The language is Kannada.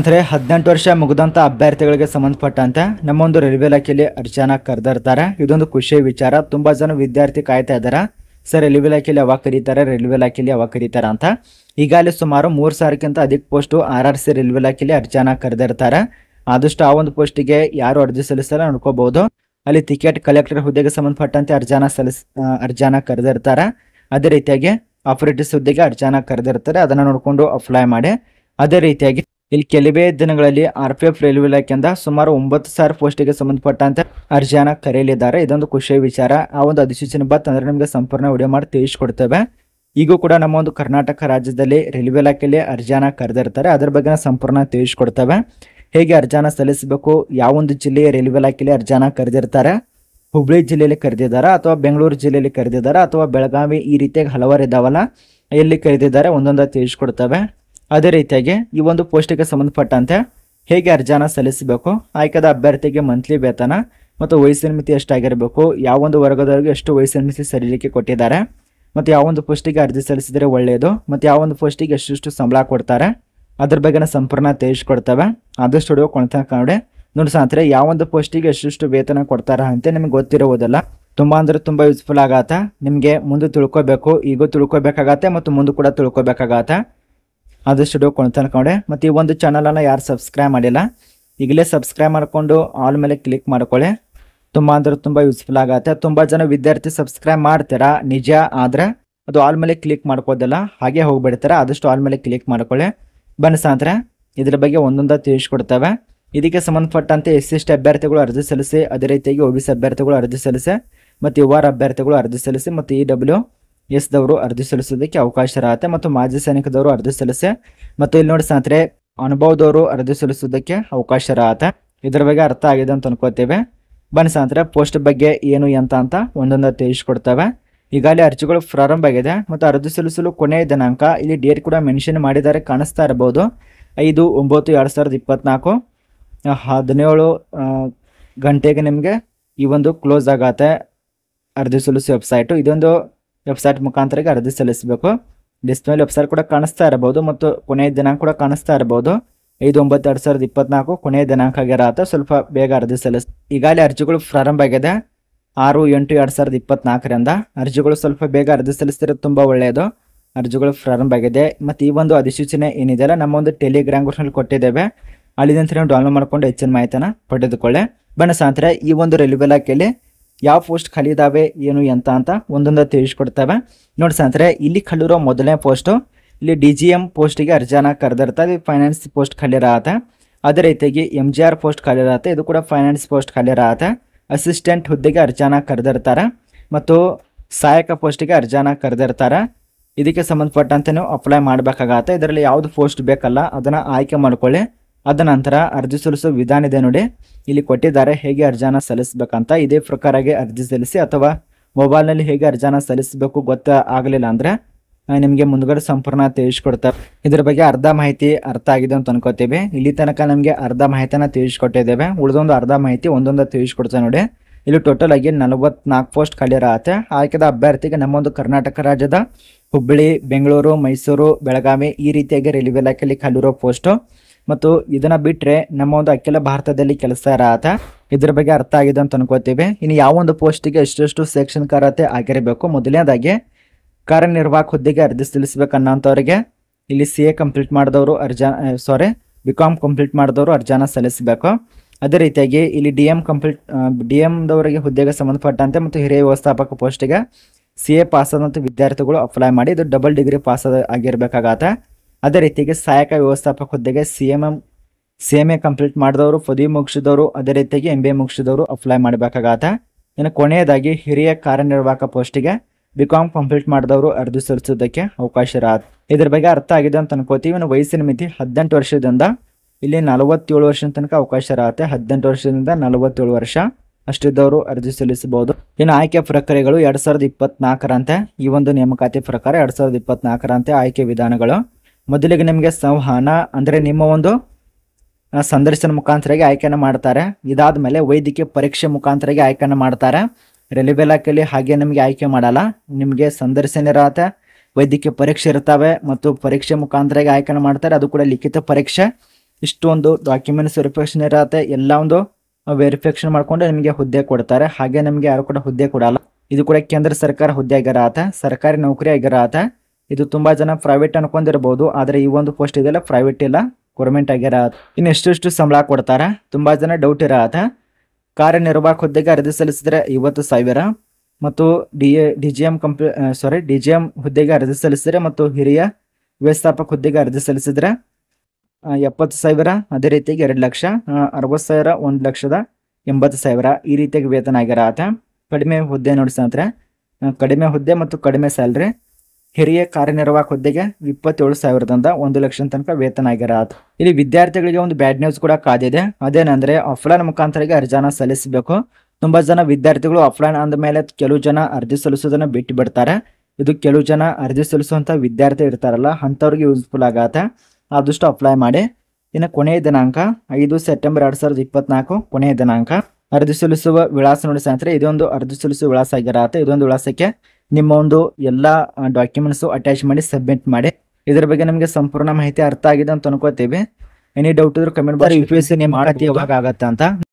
ಅಂದ್ರೆ ಹದಿನೆಂಟು ವರ್ಷ ಮುಗಿದಂಥ ಅಭ್ಯರ್ಥಿಗಳಿಗೆ ಸಂಬಂಧಪಟ್ಟಂತೆ ಒಂದು ರೈಲ್ವೆ ಇಲಾಖೆಯಲ್ಲಿ ಅರ್ಜಾನ ಕರೆದಿರ್ತಾರೆ ಇದೊಂದು ಖುಷಿಯ ವಿಚಾರ ತುಂಬಾ ಜನ ವಿದ್ಯಾರ್ಥಿ ಕಾಯ್ತಾ ಇದ್ದಾರೆ ಸರ್ ರೈಲ್ವೆ ಇಲಾಖೆಯಲ್ಲಿ ಯಾವಾಗ ಕರೀತಾರೆ ರೈಲ್ವೆ ಇಲಾಖೆಯಲ್ಲಿ ಯಾವಾಗ ಕರೀತಾರೆ ಅಂತ ಈಗಾಗಲೇ ಸುಮಾರು ಮೂರು ಸಾವಿರಕ್ಕಿಂತ ಅಧಿಕ post R R C railway ಇಲಾಖೆಯಲ್ಲಿ ಅರ್ಜಾನ ಕರೆದಿರ್ತಾರೆ ಆದಷ್ಟು ಆ ಒಂದು ಪೋಸ್ಟಿಗೆ ಯಾರು ಅರ್ಜಿ ಸಲ್ಲಿಸಲ್ಲ ನೋಡ್ಕೋಬಹುದು ಅಲ್ಲಿ ಟಿಕೆಟ್ ಕಲೆಕ್ಟರ್ ಹುದ್ದೆಗೆ ಸಂಬಂಧಪಟ್ಟಂತೆ ಅರ್ಜಾನ ಸಲ್ಲಿಸ ಅರ್ಜಾನ ಕರೆದಿರ್ತಾರ ಅದೇ ರೀತಿಯಾಗಿ ಆಪರೇಟರ್ಸ್ ಹುದ್ದೆಗೆ ಅರ್ಜಾನ ಕರೆದಿರ್ತಾರೆ ಅದನ್ನ ನೋಡ್ಕೊಂಡು ಅಪ್ಲೈ ಮಾಡಿ ಅದೇ ರೀತಿಯಾಗಿ ಇಲ್ಲಿ ಕೆಲವೇ ದಿನಗಳಲ್ಲಿ ಆರ್ ಪಿ ಎಫ್ ರೈಲ್ವೆ ಇಲಾಖೆಯಿಂದ ಸುಮಾರು ಒಂಬತ್ತು ಸಾವಿರ ಪೋಸ್ಟಿಗೆ ಸಂಬಂಧಪಟ್ಟಂತೆ ಅರ್ಜಿಯನ್ನು ಕರೆಯಲಿದ್ದಾರೆ ಇದೊಂದು ಖುಷಿಯ ವಿಚಾರ ಆ ಒಂದು ಅಧಿಸೂಚನೆ ಬಂತ ಅಂದರೆ ನಿಮಗೆ ಸಂಪೂರ್ಣ ವಿಡಿಯೋ ಮಾಡಿ ತಿಳಿಸ್ಕೊಡ್ತೇವೆ ಈಗೂ ಕೂಡ ನಮ್ಮ ಒಂದು ಕರ್ನಾಟಕ ರಾಜ್ಯದಲ್ಲಿ ರೈಲ್ವೆ ಇಲಾಖೆಯಲ್ಲಿ ಅರ್ಜಿಯನ್ನು ಕರೆದಿರ್ತಾರೆ ಅದರ ಬಗ್ಗೆ ಸಂಪೂರ್ಣ ತಿಳಿಸ್ಕೊಡ್ತೇವೆ ಹೇಗೆ ಅರ್ಜಿಯನ್ನು ಸಲ್ಲಿಸಬೇಕು ಯಾವೊಂದು ಜಿಲ್ಲೆಯ ರೈಲ್ವೆ ಇಲಾಖೆಯಲ್ಲಿ ಅರ್ಜಾನ ಕರೆದಿರ್ತಾರೆ ಹುಬ್ಬಳ್ಳಿ ಜಿಲ್ಲೆಯಲ್ಲಿ ಕರೆದಿದ್ದಾರೆ ಅಥವಾ ಬೆಂಗಳೂರು ಜಿಲ್ಲೆಯಲ್ಲಿ ಕರೆದಿದ್ದಾರೆ ಅಥವಾ ಬೆಳಗಾವಿ ಈ ರೀತಿಯಾಗಿ ಹಲವಾರು ಇದಾವಲ್ಲ ಎಲ್ಲಿ ಕರೆದಿದ್ದಾರೆ ಒಂದೊಂದು ಕೊಡ್ತವೆ ಅದೇ ರೀತಿಯಾಗಿ ಈ ಒಂದು ಪೋಸ್ಟಿಗೆ ಸಂಬಂಧಪಟ್ಟಂತೆ ಹೇಗೆ ಅರ್ಜಿಯನ್ನು ಸಲ್ಲಿಸಬೇಕು ಆಯ್ಕೆದ ಅಭ್ಯರ್ಥಿಗೆ ಮಂತ್ಲಿ ವೇತನ ಮತ್ತು ವಯಸ್ಸಿನ ಮಿತಿ ಎಷ್ಟಾಗಿರಬೇಕು ಯಾವೊಂದು ವರ್ಗದವರೆಗೂ ಎಷ್ಟು ವಯಸ್ಸಿನ ಮಿತಿ ಸರಿಲಿಕ್ಕೆ ಕೊಟ್ಟಿದ್ದಾರೆ ಮತ್ತು ಯಾವೊಂದು ಪೋಸ್ಟಿಗೆ ಅರ್ಜಿ ಸಲ್ಲಿಸಿದರೆ ಒಳ್ಳೆಯದು ಮತ್ತು ಯಾವೊಂದು ಪೋಸ್ಟಿಗೆ ಎಷ್ಟೆಷ್ಟು ಸಂಬಳ ಕೊಡ್ತಾರೆ ಅದ್ರ ಬಗ್ಗೆನ ಸಂಪೂರ್ಣ ತಿಳಿಸ್ಕೊಡ್ತವೆ ಆದಷ್ಟು ಹುಡುಗ ಕೊಳ್ತಾ ನೋಡಿ ನೋಡಿ ಸ್ನೇಹಿತರೆ ಯಾವೊಂದು ಪೋಸ್ಟಿಗೆ ಎಷ್ಟೆಷ್ಟು ವೇತನ ಕೊಡ್ತಾರೆ ಅಂತ ನಿಮ್ಗೆ ಗೊತ್ತಿರುವುದಿಲ್ಲ ತುಂಬ ಅಂದರೆ ತುಂಬ ಯೂಸ್ಫುಲ್ ಆಗತ್ತೆ ನಿಮಗೆ ಮುಂದೆ ತಿಳ್ಕೊಬೇಕು ಈಗೂ ತಿಳ್ಕೊಬೇಕಾಗತ್ತೆ ಮತ್ತು ಮುಂದೆ ಕೂಡ ತಿಳ್ಕೊಬೇಕಾಗತ್ತೆ ಆದಷ್ಟು ಡೋ ತಿಳ್ಕೊಂಡೆ ಮತ್ತು ಈ ಒಂದು ಚಾನಲನ್ನು ಯಾರು ಸಬ್ಸ್ಕ್ರೈಬ್ ಮಾಡಿಲ್ಲ ಈಗಲೇ ಸಬ್ಸ್ಕ್ರೈಬ್ ಮಾಡಿಕೊಂಡು ಆಲ್ ಮೇಲೆ ಕ್ಲಿಕ್ ಮಾಡ್ಕೊಳ್ಳಿ ತುಂಬ ಅಂದ್ರೆ ತುಂಬ ಯೂಸ್ಫುಲ್ ಆಗುತ್ತೆ ತುಂಬ ಜನ ವಿದ್ಯಾರ್ಥಿ ಸಬ್ಸ್ಕ್ರೈಬ್ ಮಾಡ್ತೀರಾ ನಿಜ ಆದರೆ ಅದು ಆಲ್ ಮೇಲೆ ಕ್ಲಿಕ್ ಮಾಡ್ಕೋದಲ್ಲ ಹಾಗೆ ಹೋಗಿಬಿಡ್ತಾರೆ ಆದಷ್ಟು ಆಲ್ ಮೇಲೆ ಕ್ಲಿಕ್ ಮಾಡ್ಕೊಳ್ಳಿ ಬನ್ನಿ ಸಾಂತ್ರೆ ಇದ್ರ ಬಗ್ಗೆ ಒಂದೊಂದ ತಿಳಿಸ್ಕೊಡ್ತವೆ ಇದಕ್ಕೆ ಸಂಬಂಧಪಟ್ಟಂತೆ ಎಸ್ ಸಿ ಅಭ್ಯರ್ಥಿಗಳು ಅರ್ಜಿ ಸಲ್ಲಿಸಿ ಅದೇ ರೀತಿಯಾಗಿ ಒ ಬಿ ಸಿ ಅಭ್ಯರ್ಥಿಗಳು ಅರ್ಜಿ ಸಲ್ಲಿಸಿ ಮತ್ತು ಯುವ ಅಭ್ಯರ್ಥಿಗಳು ಅರ್ಜಿ ಸಲ್ಲಿಸಿ ಮತ್ತು ಇ e ಡಬ್ಲ್ಯೂ ಎಸ್ ದವರು ಅರ್ಜಿ ಸಲ್ಲಿಸೋದಕ್ಕೆ ಅವಕಾಶ ಇರತ್ತೆ ಮತ್ತು ಮಾಜಿ ಸೈನಿಕದವರು ಅರ್ಜಿ ಸಲ್ಲಿಸಿ ಮತ್ತು ಇಲ್ಲಿ ನೋಡಿ ಸ್ನೇಹಿತರೆ ಅನುಭವದವರು ಅರ್ಜಿ ಸಲ್ಲಿಸೋದಕ್ಕೆ ಅವಕಾಶ ಇರತ್ತೆ ಇದರ ಬಗ್ಗೆ ಅರ್ಥ ಆಗಿದೆ ಅಂತ ಅನ್ಕೋತೇವೆ ಬನ್ನಿ ಸ್ನೇಹಿತರೆ ಪೋಸ್ಟ್ ಬಗ್ಗೆ ಏನು ಎಂತ ಅಂತ ಒಂದೊಂದು ತಿಳಿಸ್ಕೊಡ್ತೇವೆ ಈಗಾಗಲೇ ಅರ್ಜಿಗಳು ಪ್ರಾರಂಭ ಆಗಿದೆ ಮತ್ತು ಅರ್ಜಿ ಸಲ್ಲಿಸಲು ಕೊನೆಯ ದಿನಾಂಕ ಇಲ್ಲಿ ಡೇಟ್ ಕೂಡ ಮೆನ್ಷನ್ ಮಾಡಿದ್ದಾರೆ ಕಾಣಿಸ್ತಾ ಇರಬಹುದು ಐದು ಒಂಬತ್ತು ಎರಡು ಸಾವಿರದ ಇಪ್ಪತ್ನಾಲ್ಕು ಹದಿನೇಳು ಗಂಟೆಗೆ ನಿಮಗೆ ಈ ಒಂದು ಕ್ಲೋಸ್ ಆಗತ್ತೆ ಅರ್ಜಿ ಸಲ್ಲಿಸಿ ವೆಬ್ಸೈಟು ಇದೊಂದು ವೆಬ್ಸೈಟ್ ಮುಖಾಂತರ ಅರ್ಜಿ ಸಲ್ಲಿಸಬೇಕು ಡಿಸ್ಪ್ಲೇ ವೆಬ್ಸೈಟ್ ಕೂಡ ಕಾಣಿಸ್ತಾ ಇರಬಹುದು ಮತ್ತು ಕೊನೆಯ ದಿನಾಂಕ ಕೂಡ ಕಾಣಿಸ್ತಾ ಇರಬಹುದು ಐದು ಒಂಬತ್ತು ಎರಡು ಸಾವಿರದ ಇಪ್ಪತ್ನಾಲ್ಕು ಕೊನೆಯ ದಿನಾಂಕ ಆಗಿರತ್ತೆ ಸ್ವಲ್ಪ ಬೇಗ ಅರ್ಜಿ ಸಲ್ಲಿಸ್ ಈಗಾಗಲೇ ಅರ್ಜಿಗಳು ಪ್ರಾರಂಭ ಆಗಿದೆ ಆರು ಎಂಟು ಎರಡು ಸಾವಿರದ ಇಪ್ಪತ್ನಾಲ್ಕರಿಂದ ಅರ್ಜಿಗಳು ಸ್ವಲ್ಪ ಬೇಗ ಅರ್ಜಿ ಸಲ್ಲಿಸಿದ್ರೆ ತುಂಬ ಒಳ್ಳೆಯದು ಅರ್ಜಿಗಳು ಪ್ರಾರಂಭ ಆಗಿದೆ ಮತ್ತು ಈ ಒಂದು ಅಧಿಸೂಚನೆ ಏನಿದೆಯಲ್ಲ ನಮ್ಮ ಒಂದು ಟೆಲಿಗ್ರಾಮ್ ಗ್ರೂಪ್ನಲ್ಲಿ ಕೊಟ್ಟಿದ್ದೇವೆ ಅಲ್ಲಿಂದ ನಾವು ಡೌನ್ಲೋಡ್ ಮಾಡಿಕೊಂಡು ಹೆಚ್ಚಿನ ಮಾಹಿತಿನ ಪಡೆದುಕೊಳ್ಳಿ ಬಣ್ಣ ಸಾಂತರ ಈ ಒಂದು ರೈಲ್ವೆ ಇಲಾಖೆಯಲ್ಲಿ ಯಾವ ಪೋಸ್ಟ್ ಖಾಲಿ ಏನು ಎಂತ ಅಂತ ಒಂದೊಂದು ತಿಳಿಸ್ಕೊಡ್ತವೆ ನೋಡಿ ಸಂತರೆ ಇಲ್ಲಿ ಖಾಲಿರೋ ಮೊದಲನೇ ಪೋಸ್ಟು ಇಲ್ಲಿ ಡಿ ಜಿ ಎಮ್ ಪೋಸ್ಟಿಗೆ ಅರ್ಜಿನ ಕರೆದಿರ್ತಾರೆ ಫೈನಾನ್ಸ್ ಪೋಸ್ಟ್ ಖಾಲಿ ಅದೇ ರೀತಿಯಾಗಿ ಎಮ್ ಜಿ ಆರ್ ಪೋಸ್ಟ್ ಖಾಲಿ ಇರತ್ತೆ ಇದು ಕೂಡ ಫೈನಾನ್ಸ್ ಪೋಸ್ಟ್ ಖಾಲಿ ಆತ ಅಸಿಸ್ಟೆಂಟ್ ಹುದ್ದೆಗೆ ಅರ್ಜಿನ ಕರೆದಿರ್ತಾರೆ ಮತ್ತು ಸಹಾಯಕ ಪೋಸ್ಟಿಗೆ ಅರ್ಜಿನ ಕರೆದಿರ್ತಾರೆ ಇದಕ್ಕೆ ಸಂಬಂಧಪಟ್ಟಂತೆ ನೀವು ಅಪ್ಲೈ ಮಾಡಬೇಕಾಗತ್ತೆ ಇದರಲ್ಲಿ ಯಾವುದು ಪೋಸ್ಟ್ ಬೇಕಲ್ಲ ಅದನ್ನು ಆಯ್ಕೆ ಮಾಡ್ಕೊಳ್ಳಿ ಅದ ನಂತರ ಅರ್ಜಿ ಸಲ್ಲಿಸುವ ವಿಧಾನ ಇದೆ ನೋಡಿ ಇಲ್ಲಿ ಕೊಟ್ಟಿದ್ದಾರೆ ಹೇಗೆ ಅರ್ಜಿನ ಸಲ್ಲಿಸಬೇಕಂತ ಇದೇ ಪ್ರಕಾರಾಗಿ ಅರ್ಜಿ ಸಲ್ಲಿಸಿ ಅಥವಾ ಮೊಬೈಲ್ನಲ್ಲಿ ಹೇಗೆ ಅರ್ಜನ ಸಲ್ಲಿಸಬೇಕು ಗೊತ್ತ ಆಗಲಿಲ್ಲ ಅಂದರೆ ನಿಮಗೆ ಮುಂದುಗಡೆ ಸಂಪೂರ್ಣ ತಿಳಿಸ್ಕೊಡ್ತಾರೆ ಇದ್ರ ಬಗ್ಗೆ ಅರ್ಧ ಮಾಹಿತಿ ಅರ್ಥ ಆಗಿದೆ ಅಂತ ಅನ್ಕೋತೀವಿ ಇಲ್ಲಿ ತನಕ ನಮಗೆ ಅರ್ಧ ಮಾಹಿತಿನ ತಿಳಿಸ್ಕೊಟ್ಟಿದ್ದೇವೆ ಉಳಿದೊಂದು ಅರ್ಧ ಮಾಹಿತಿ ಒಂದೊಂದು ತಿಳಿಸ್ಕೊಡ್ತೇವೆ ನೋಡಿ ಇಲ್ಲಿ ಟೋಟಲ್ ಆಗಿ ನಲವತ್ನಾಲ್ಕು ಪೋಸ್ಟ್ ಖಾಲಿ ಇರತ್ತೆ ಆಯ್ಕೆದ ಅಭ್ಯರ್ಥಿಗೆ ನಮ್ಮೊಂದು ಕರ್ನಾಟಕ ರಾಜ್ಯದ ಹುಬ್ಬಳ್ಳಿ ಬೆಂಗಳೂರು ಮೈಸೂರು ಬೆಳಗಾವಿ ಈ ರೀತಿಯಾಗಿ ರೈಲ್ವೆ ಇಲಾಖೆಯಲ್ಲಿ ಖಾಲಿರೋ ಪೋಸ್ಟು ಮತ್ತು ಇದನ್ನ ಬಿಟ್ರೆ ನಮ್ಮ ಒಂದು ಅಖಿಲ ಭಾರತದಲ್ಲಿ ಕೆಲಸ ಇರಾತ ಇದ್ರ ಬಗ್ಗೆ ಅರ್ಥ ಆಗಿದೆ ಅಂತ ಅನ್ಕೋತೀವಿ ಇನ್ನು ಯಾವ ಒಂದು ಗೆ ಎಷ್ಟೆಷ್ಟು ಸೆಕ್ಷನ್ ಅರ್ಹತೆ ಆಗಿರಬೇಕು ಮೊದಲನೇದಾಗಿ ಕಾರ್ಯನಿರ್ವಾಹಕ ಹುದ್ದೆಗೆ ಅರ್ಜಿ ಸಲ್ಲಿಸಬೇಕನ್ನೋಂಥವ್ರಿಗೆ ಇಲ್ಲಿ ಸಿ ಎ ಕಂಪ್ಲೀಟ್ ಮಾಡಿದವರು ಅರ್ಜ ಸಾರಿ ಬಿ ಕಾಮ್ ಕಂಪ್ಲೀಟ್ ಮಾಡಿದವರು ಅರ್ಜಾನ ಸಲ್ಲಿಸಬೇಕು ಅದೇ ರೀತಿಯಾಗಿ ಇಲ್ಲಿ ಡಿ ಎಂ ಕಂಪ್ಲೀಟ್ ಡಿ ದವರಿಗೆ ಹುದ್ದೆಗೆ ಸಂಬಂಧಪಟ್ಟಂತೆ ಮತ್ತು ಹಿರಿಯ ವ್ಯವಸ್ಥಾಪಕ ಪೋಸ್ಟಿಗೆ ಸಿ ಎ ಆದಂತ ವಿದ್ಯಾರ್ಥಿಗಳು ಅಪ್ಲೈ ಮಾಡಿ ಇದು ಡಬಲ್ ಡಿಗ್ರಿ ಪಾಸ್ ಆಗಿರಬೇಕಾಗತ್ತೆ ಅದೇ ರೀತಿಗೆ ಸಹಾಯಕ ವ್ಯವಸ್ಥಾಪಕ ಹುದ್ದೆಗೆ C M M C M A complete ಮಾಡಿದವರು ಪದವಿ ಮುಗಿಸಿದವರು ಅದೇ ರೀತಿಯಾಗಿ ಎಂ ಬಿ ಎ ಮುಗಿಸಿದವರು ಅಪ್ಲೈ ಮಾಡಬೇಕಾಗತ್ತೆ ಇನ್ನು ಕೊನೆಯದಾಗಿ ಹಿರಿಯ ಕಾರ್ಯನಿರ್ವಾಹಕ ಪೋಸ್ಟಿಗೆ ಬಿ ಕಾಮ್ ಕಂಪ್ಲೀಟ್ ಮಾಡಿದವರು ಅರ್ಜಿ ಸಲ್ಲಿಸೋದಕ್ಕೆ ಅವಕಾಶ ಇರಾದ ಇದ್ರ ಬಗ್ಗೆ ಅರ್ಥ ಆಗಿದೆ ಅಂತ ಅನ್ಕೋತೀವಿ ಇನ್ನು ವಯಸ್ಸಿನ ಮಿತಿ ಹದಿನೆಂಟು ವರ್ಷದಿಂದ ಇಲ್ಲಿ ನಲವತ್ತೇಳು ವರ್ಷ ತನಕ ಅವಕಾಶ ಇರತ್ತೆ ಹದಿನೆಂಟು ವರ್ಷದಿಂದ ನಲವತ್ತೇಳು ವರ್ಷ ಅಷ್ಟಿದ್ದವರು ಅರ್ಜಿ ಸಲ್ಲಿಸಬಹುದು ಇನ್ನು ಆಯ್ಕೆ ಪ್ರಕ್ರಿಯೆಗಳು ಎರಡ್ ಸಾವಿರದ ಇಪ್ಪತ್ನಾಲ್ಕರಂತೆ ಈ ಒಂದು ನೇಮಕಾತಿ ಪ್ರಕಾರ ಎರಡ್ ಸಾವಿರದ ಇಪ್ಪತ್ನಾಲ್ಕರಂತೆ ಆಯ್ಕೆ ವಿಧಾನಗಳು ಮೊದಲಿಗೆ ನಿಮಗೆ ಸಂವಹನ ಅಂದರೆ ನಿಮ್ಮ ಒಂದು ಸಂದರ್ಶನ ಮುಖಾಂತರಾಗಿ ಆಯ್ಕೆಯನ್ನು ಮಾಡ್ತಾರೆ ಇದಾದ ಮೇಲೆ ವೈದ್ಯಕೀಯ ಪರೀಕ್ಷೆ ಮುಖಾಂತರಾಗಿ ಆಯ್ಕೆಯನ್ನು ಮಾಡ್ತಾರೆ ರೈಲ್ವೆ ಇಲಾಖೆಯಲ್ಲಿ ಹಾಗೆ ನಿಮಗೆ ಆಯ್ಕೆ ಮಾಡಲ್ಲ ನಿಮಗೆ ಸಂದರ್ಶನ ಇರತ್ತೆ ವೈದ್ಯಕೀಯ ಪರೀಕ್ಷೆ ಇರ್ತವೆ ಮತ್ತು ಪರೀಕ್ಷೆ ಮುಖಾಂತರಾಗಿ ಆಯ್ಕೆಯನ್ನು ಮಾಡ್ತಾರೆ ಅದು ಕೂಡ ಲಿಖಿತ ಪರೀಕ್ಷೆ ಇಷ್ಟೊಂದು ಡಾಕ್ಯುಮೆಂಟ್ಸ್ ವೆರಿಫಿಕೇಷನ್ ಇರತ್ತೆ ಎಲ್ಲ ಒಂದು ವೆರಿಫಿಕೇಷನ್ ಮಾಡಿಕೊಂಡು ನಿಮಗೆ ಹುದ್ದೆ ಕೊಡ್ತಾರೆ ಹಾಗೆ ನಿಮಗೆ ಯಾರು ಕೂಡ ಹುದ್ದೆ ಕೊಡಲ್ಲ ಇದು ಕೂಡ ಕೇಂದ್ರ ಸರ್ಕಾರ ಹುದ್ದೆ ಆಗಿರತ್ತೆ ಸರ್ಕಾರಿ ನೌಕರಿ ಆಗಿರತ್ತೆ ಇದು ತುಂಬಾ ಜನ ಪ್ರೈವೇಟ್ ಅನ್ಕೊಂಡಿರಬಹುದು ಆದರೆ ಈ ಒಂದು ಪೋಸ್ಟ್ ಇದೆಲ್ಲ ಪ್ರೈವೇಟ್ ಇಲ್ಲ ಗೌರ್ಮೆಂಟ್ ಆಗ್ಯಾರ ಇನ್ನು ಎಷ್ಟೆಷ್ಟು ಸಂಬಳ ಕೊಡ್ತಾರ ತುಂಬಾ ಜನ ಡೌಟ್ ಆತ ಕಾರ್ಯನಿರ್ವಾಹಕ ಹುದ್ದೆಗೆ ಅರ್ಜಿ ಸಲ್ಲಿಸಿದ್ರೆ ಐವತ್ತು ಸಾವಿರ ಮತ್ತು D A D G M comp sorry D G M ಹುದ್ದೆಗೆ ಅರ್ಜಿ ಸಲ್ಲಿಸಿದ್ರೆ ಮತ್ತು ಹಿರಿಯ ವ್ಯವಸ್ಥಾಪಕ ಹುದ್ದೆಗೆ ಅರ್ಜಿ ಸಲ್ಲಿಸಿದ್ರೆ ಎಪ್ಪತ್ತು ಸಾವಿರ ಅದೇ ರೀತಿಯಾಗಿ ಎರಡು ಲಕ್ಷ ಅರವತ್ತು ಸಾವಿರ ಒಂದು ಲಕ್ಷದ ಎಂಬತ್ತು ಸಾವಿರ ಈ ರೀತಿಯಾಗಿ ವೇತನ ಆಗಿರೋ ಆತ ಕಡಿಮೆ ಹುದ್ದೆ ನೋಡಿಸಂದ್ರೆ ಕಡಿಮೆ ಹುದ್ದೆ ಮತ್ತು ಕಡಿಮೆ ಸ್ಯಾಲ್ರಿ ಹಿರಿಯ ಕಾರ್ಯನಿರ್ವಾಹಕ ಹುದ್ದೆಗೆ ಇಪ್ಪತ್ತೇಳು ಸಾವಿರದಿಂದ ಒಂದು ಲಕ್ಷ ತನಕ ವೇತನ ಆಗಿರತ್ತೆ ಇಲ್ಲಿ ವಿದ್ಯಾರ್ಥಿಗಳಿಗೆ ಒಂದು ಬ್ಯಾಡ್ ನ್ಯೂಸ್ ಕೂಡ ಕಾದಿದೆ ಅದೇನಂದ್ರೆ ಆಫ್ಲೈನ್ ಮುಖಾಂತರಿಗೆ ಅರ್ಜಿನ ಸಲ್ಲಿಸಬೇಕು ತುಂಬಾ ಜನ ವಿದ್ಯಾರ್ಥಿಗಳು ಆಫ್ಲೈನ್ ಅಂದ ಮೇಲೆ ಕೆಲವು ಜನ ಅರ್ಜಿ ಸಲ್ಲಿಸೋದನ್ನ ಬಿಟ್ಟು ಬಿಡ್ತಾರೆ ಇದು ಕೆಲವು ಜನ ಅರ್ಜಿ ಸಲ್ಲಿಸುವಂತ ವಿದ್ಯಾರ್ಥಿ ಇರ್ತಾರಲ್ಲ ಅಂಥವ್ರಿಗೆ ಯೂಸ್ಫುಲ್ ಆಗತ್ತೆ ಆದಷ್ಟು ಅಪ್ಲೈ ಮಾಡಿ ಇನ್ನು ಕೊನೆಯ ದಿನಾಂಕ ಐದು ಸೆಪ್ಟೆಂಬರ್ ಎರಡ್ ಸಾವಿರದ ಇಪ್ಪತ್ನಾಲ್ಕು ಕೊನೆಯ ದಿನಾಂಕ ಅರ್ಜಿ ಸಲ್ಲಿಸುವ ವಿಳಾಸ ನೋಡಿ ಇದೊಂದು ಅರ್ಜಿ ಸಲ್ಲಿಸುವ ವಿಳಾಸ ಆಗಿರತ್ತೆ ಇದೊಂದು ವಿಳಾಸಕ್ಕೆ ನಿಮ್ಮ ಒಂದು ಎಲ್ಲ ಡಾಕ್ಯುಮೆಂಟ್ಸು ಅಟ್ಯಾಚ್ ಮಾಡಿ ಸಬ್ಮಿಟ್ ಮಾಡಿ ಇದರ ಬಗ್ಗೆ ನಮಗೆ ಸಂಪೂರ್ಣ ಮಾಹಿತಿ ಅರ್ಥ ಆಗಿದೆ ಅಂತ ಅನ್ಕೋತೀವಿ ಎನಿ ಡೌಟ್ ಇದ್ರೂ ಕಮೆಂಟ್ ಬಾರಿ U P S C name ಮಾಡತ್ತಿ ಯಾವಾಗ ಅಂತ